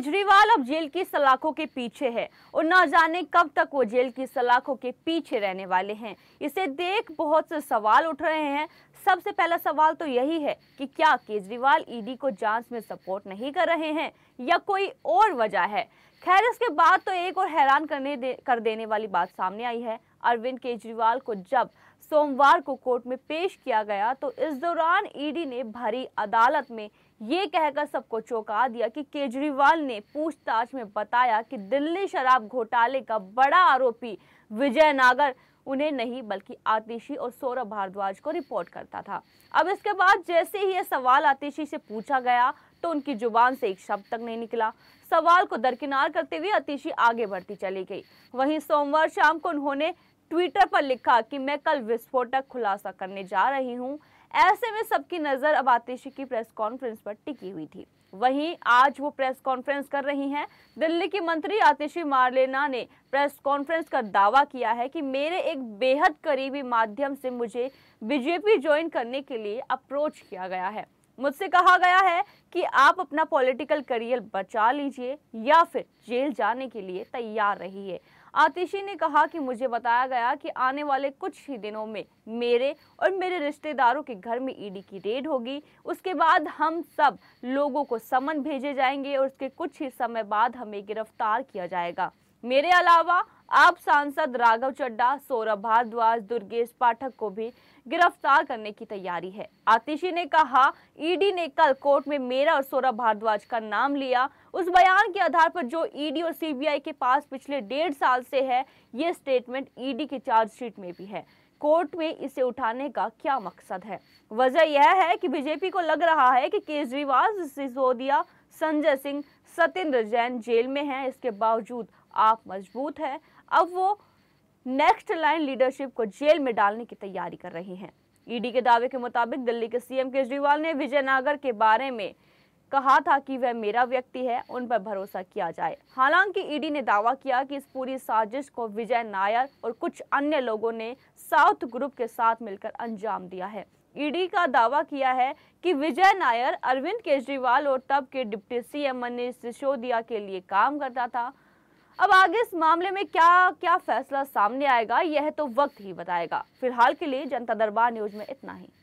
केजरीवाल अब जेल की सलाखों के पीछे है और न जाने कब तक वो जेल की सलाखों के पीछे रहने वाले हैं इसे देख बहुत से सवाल उठ रहे हैं सबसे पहला सवाल तो यही है कि क्या केजरीवाल ईडी को जांच में सपोर्ट नहीं कर रहे हैं या कोई और वजह है खैर इसके बाद तो एक और हैरान करने दे, कर देने वाली बात सामने आई है अरविंद केजरीवाल को जब सोमवार को कोर्ट में पेश किया गया तो इस दौरान ईडी ने भरी अदालत में ये कहकर सबको चौंका दिया कि केजरीवाल ने पूछताछ में बताया कि दिल्ली शराब घोटाले का बड़ा आरोपी विजय नागर उन्हें नहीं बल्कि आतिशी और सौरभ भारद्वाज को रिपोर्ट करता था अब इसके बाद जैसे ही यह सवाल आतिशी से पूछा गया तो उनकी जुबान से एक शब्द तक नहीं निकला सवाल को दरकिनार करते हुए अतिशी आगे बढ़ती चली गई वहीं सोमवार शाम को उन्होंने ट्विटर पर लिखा कि मैं कल विस्फोटक खुलासा करने जा रही हूं ऐसे में सबकी नज़र अब आतिशी की प्रेस कॉन्फ्रेंस पर टिकी हुई थी वहीं आज वो प्रेस कॉन्फ्रेंस कर रही हैं दिल्ली की मंत्री आतिशी मार्लेना ने प्रेस कॉन्फ्रेंस का दावा किया है कि मेरे एक बेहद करीबी माध्यम से मुझे बीजेपी ज्वाइन करने के लिए अप्रोच किया गया है मुझसे कहा गया है कि आप अपना पॉलिटिकल करियर बचा लीजिए या फिर जेल जाने के लिए तैयार रहिए आतिशी ने कहा कि मुझे बताया गया कि आने वाले कुछ ही दिनों में मेरे और मेरे रिश्तेदारों के घर में ईडी e की रेड होगी उसके बाद हम सब लोगों को समन भेजे जाएंगे और उसके कुछ ही समय बाद हमें गिरफ्तार किया जाएगा मेरे अलावा आप सांसद राघव चड्डा सौरभ भारद्वाज दुर्गेश पाठक को भी गिरफ्तार करने की तैयारी है आतिशी ने कहा ईडी ने कल कोर्ट में मेरा और सौरभ भारद्वाज का नाम लिया उस बयान के आधार पर जो ईडी और सीबीआई के पास पिछले डेढ़ साल से है ये स्टेटमेंट ईडी के चार्जशीट में भी है कोर्ट में इसे उठाने का क्या मकसद है वजह यह है कि बीजेपी को लग रहा है कि केजरीवाल सिसोदिया संजय सिंह सत्येंद्र जैन जेल में हैं इसके बावजूद आप मजबूत हैं अब वो नेक्स्ट लाइन लीडरशिप को जेल में डालने की तैयारी कर रही हैं ईडी e के दावे के मुताबिक दिल्ली के सीएम केजरीवाल ने विजयनगर के बारे में कहा था कि वह मेरा व्यक्ति है उन पर भरोसा किया जाए हालांकि ईडी e ने दावा किया कि इस पूरी साजिश को विजय नायर और कुछ अन्य लोगों ने साउथ ग्रुप के साथ मिलकर अंजाम दिया है ईडी e का दावा किया है कि विजय नायर अरविंद केजरीवाल और तब के डिप्टी सीएम मनीष सिसोदिया के लिए काम करता था अब आगे इस मामले में क्या क्या फैसला सामने आएगा यह तो वक्त ही बताएगा फिलहाल के लिए जनता दरबार न्यूज में इतना ही